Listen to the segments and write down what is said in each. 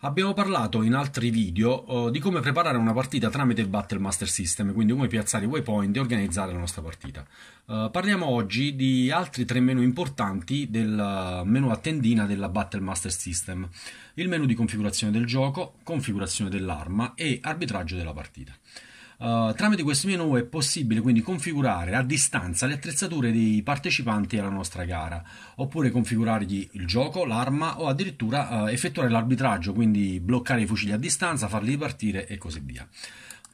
Abbiamo parlato in altri video uh, di come preparare una partita tramite il Battle Master System, quindi come piazzare i waypoint e organizzare la nostra partita. Uh, parliamo oggi di altri tre menu importanti del eh, menu a tendina della Battle Master System, il menu di configurazione del gioco, configurazione dell'arma e arbitraggio della partita. Eh, tramite questo menu è possibile quindi configurare a distanza le attrezzature dei partecipanti alla nostra gara, oppure configurargli il gioco, l'arma o addirittura uh, effettuare l'arbitraggio, quindi bloccare i fucili a distanza, farli partire e così via.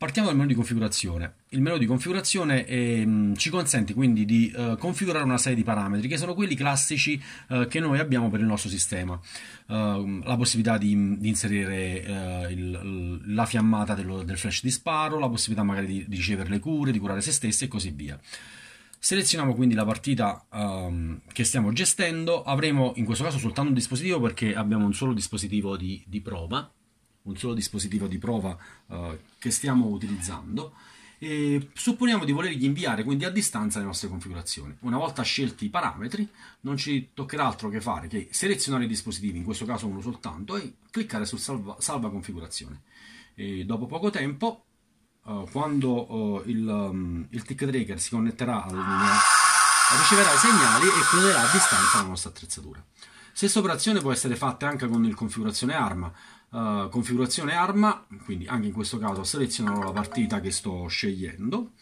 Partiamo dal menu di configurazione. Il menu di configurazione è, ehm, ci consente quindi di uh, configurare una serie di parametri che sono quelli classici uh, che noi abbiamo per il nostro sistema. Uh, la possibilità di, di inserire eh, il, la fiammata dello, del flash di sparo, la possibilità magari di, di ricevere le cure, di curare se stessi e così via. Selezioniamo quindi la partita um, che stiamo gestendo, avremo in questo caso soltanto un dispositivo perché abbiamo un solo dispositivo di, di prova un solo dispositivo di prova eh, che stiamo utilizzando e supponiamo di volergli inviare quindi a distanza le nostre configurazioni. Una volta scelti i parametri non ci toccherà altro che fare che selezionare i dispositivi, in questo caso uno soltanto, e cliccare sul salva, salva configurazione. E dopo poco tempo, eh, quando eh, il, um, il tick tracker si connetterà alla linea, riceverà i segnali e clonerà a distanza la nostra attrezzatura. Stessa operazione può essere fatta anche con il configurazione arma. Uh, configurazione arma, quindi anche in questo caso selezionerò la partita che sto scegliendo.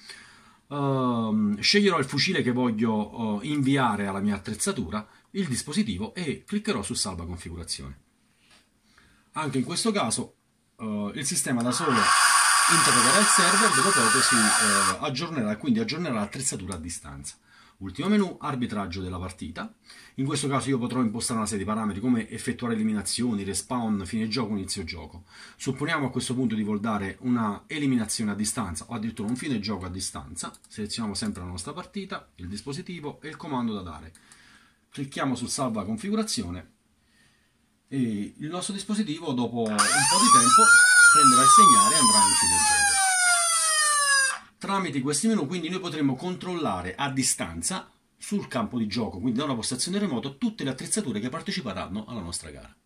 Uh, sceglierò il fucile che voglio uh, inviare alla mia attrezzatura, il dispositivo e cliccherò su salva configurazione. Anche in questo caso eh, il sistema da solo interrogerà il server, dopo poco si aggiornerà, quindi aggiornerà l'attrezzatura a distanza. Ultimo menu, arbitraggio della partita. In questo caso io potrò impostare una serie di parametri come effettuare eliminazioni, respawn, fine gioco, inizio gioco. Supponiamo a questo punto di voler dare una eliminazione a distanza o addirittura un fine gioco a distanza. Selezioniamo sempre la nostra partita, il dispositivo e il comando da dare. Clicchiamo sul salva configurazione e il nostro dispositivo dopo un po' di tempo prenderà il segnale e andrà in fine gioco. Tramite questi menu quindi noi potremo controllare a distanza sul campo di gioco, quindi da una postazione remota, tutte le attrezzature che parteciperanno alla nostra gara.